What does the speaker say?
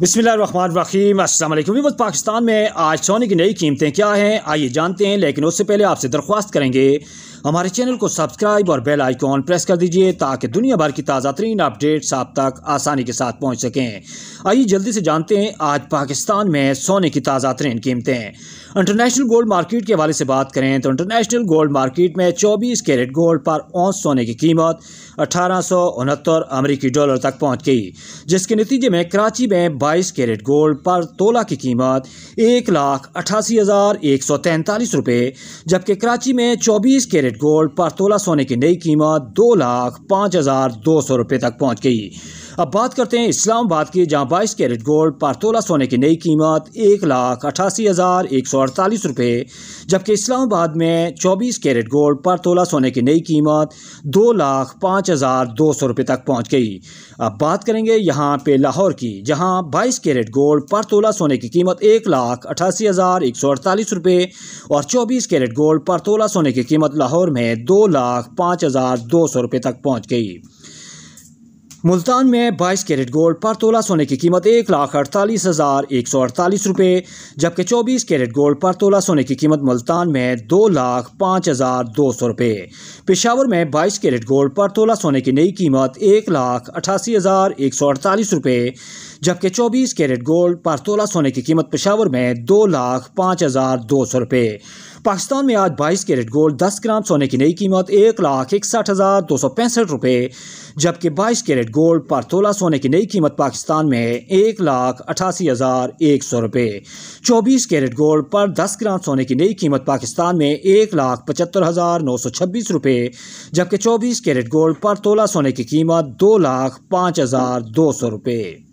बिस्मिल्लाम असल पाकिस्तान में आज सोने की नई कीमतें क्या हैं आइए जानते हैं लेकिन उससे पहले आपसे दरख्वास्त करेंगे हमारे चैनल को सब्सक्राइब और बेल आइकॉन प्रेस कर दीजिए ताकि दुनिया भर की ताज़ा तरीन अपडेट्स आप तक आसानी के साथ पहुँच सकें आइए जल्दी से जानते हैं आज पाकिस्तान में सोने की ताज़ा तरीन कीमतें इंटरनेशनल गोल्ड मार्केट के हवाले से बात करें तो इंटरनेशनल गोल्ड मार्केट में चौबीस कैरेट गोल्ड पर औंस सोने की कीमत अठारह सौ उनहत्तर अमरीकी डॉलर तक पहुँच गई जिसके नतीजे में कराची में बाईस कैरेट गोल्ड पर तोला की कीमत एक लाख अठासी हज़ार एक सौ तैंतालीस रुपये जबकि कराची में चौबीस कैरेट कैरेट गोल्ड पर तोला सोने की नई कीमत दो लाख पाँच हज़ार दो सौ रुपये तक पहुँच गई अब बात करते हैं इस्लामाबाद की जहाँ बाईस कैरेट गोल्ड पर तोला सोने की नई कीमत एक लाख अठासी हज़ार एक सौ अड़तालीस रुपये जबकि इस्लामाबाद में चौबीस कैरेट गोल्ड पर तोला सोने की नई कीमत दो लाख पाँच हज़ार दो सौ रुपये तक पहुँच गई अब बात करेंगे यहाँ पे लाहौर की जहाँ बाईस कैरेट गोल्ड पर तोला सोने की कीमत एक लाख अठासी हज़ार एक सौ अड़तालीस रुपये और चौबीस कैरेट गोल्ड पर तोला सोने की कीमत लाहौर लाहौर में दो लाख पाँच हज़ार दो सौ रुपये तक पहुँच गई मुल्तान में 22 कैरेट गोल्ड पर तोला सोने की कीमत एक लाख अड़तालीस हज़ार एक सौ अड़तालीस रुपये जबकि 24 कैरेट गोल्ड पर तोला सोने की कीमत मुल्तान में दो लाख पाँच हज़ार दो सौ रुपये पेशावर में 22 कैरेट गोल्ड पर तोला सोने की नई कीमत एक लाख अठासी हज़ार एक सौ अड़तालीस रुपये जबकि 24 कैरेट गोल्ड पर तोला सोने की कीमत पेशावर में दो लाख पाँच हज़ार दो सौ रुपये पाकिस्तान में आज 22 कैरेट गोल्ड 10 ग्राम सोने की नई कीमत एक लाख इकसठ हज़ार दो सौ पैंसठ रुपये जबकि 22 कैरेट गोल्ड पर तोला सोने की नई कीमत पाकिस्तान में एक लाख अठासी हज़ार एक सौ रुपये चौबीस कैरेट गोल्ड पर 10 ग्राम सोने की नई कीमत पाकिस्तान में एक लाख पचहत्तर हज़ार नौ सौ छब्बीस रुपये जबकि चौबीस कैरेट गोल्ड पर तोला सोने की कीमत दो लाख पाँच हज़ार दो सौ रुपये